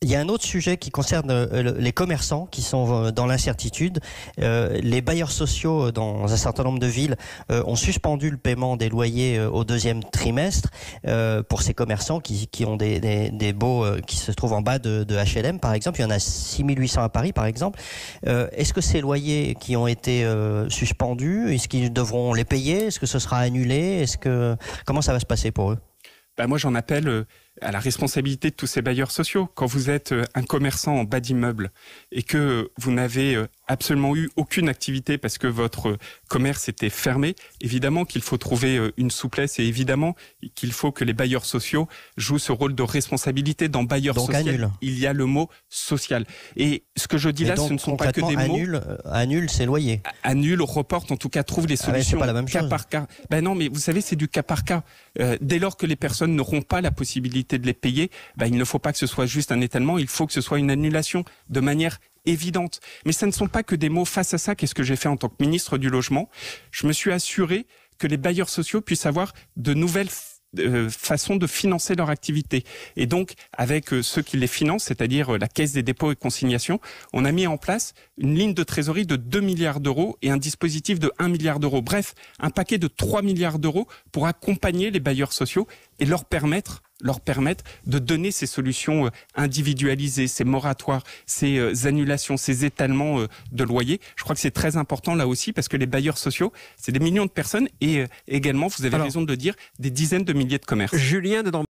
Il y a un autre sujet qui concerne euh, les commerçants qui sont euh, dans l'incertitude. Euh, les bailleurs sociaux dans un certain nombre de villes ont suspendu le paiement des loyers au deuxième trimestre pour ces commerçants qui, ont des, des, baux qui se trouvent en bas de, HLM par exemple. Il y en a 6800 à Paris par exemple. Est-ce que ces loyers qui ont été suspendus, est-ce qu'ils devront les payer Est-ce que ce sera annulé Est-ce que comment ça va se passer pour eux ben, Moi j'en appelle à la responsabilité de tous ces bailleurs sociaux. Quand vous êtes euh, un commerçant en bas d'immeuble et que vous n'avez euh, absolument eu aucune activité parce que votre euh, commerce était fermé, évidemment qu'il faut trouver une souplesse et évidemment qu'il faut que les bailleurs sociaux jouent ce rôle de responsabilité dans bailleurs donc, Il y a le mot social. Et ce que je dis là, ce ne sont pas que des annule, mots. Annule ses loyers. Annule, reporte, en tout cas, trouve des ah solutions. pas la même cas par cas. Ben non, mais vous savez, c'est du cas par cas. dès lors que les personnes n'auront pas la possibilité de les payer, bah, il ne faut pas que ce soit juste un étalement, il faut que ce soit une annulation de manière évidente. Mais ce ne sont pas que des mots face à ça. Qu'est-ce que j'ai fait en tant que ministre du Logement Je me suis assuré que les bailleurs sociaux puissent avoir de nouvelles euh, façons de financer leur activité. Et donc, avec euh, ceux qui les financent, c'est-à-dire euh, la Caisse des dépôts et consignations, on a mis en place une ligne de trésorerie de 2 milliards d'euros et un dispositif de 1 milliard d'euros. Bref, un paquet de 3 milliards d'euros pour accompagner les bailleurs sociaux et leur permettre leur permettre de donner ces solutions euh, individualisées, ces moratoires, ces euh, annulations, ces étalements euh, de loyers. Je crois que c'est très important là aussi parce que les bailleurs sociaux, c'est des millions de personnes et également, vous avez raison de le dire, des dizaines de milliers de commerces. Julien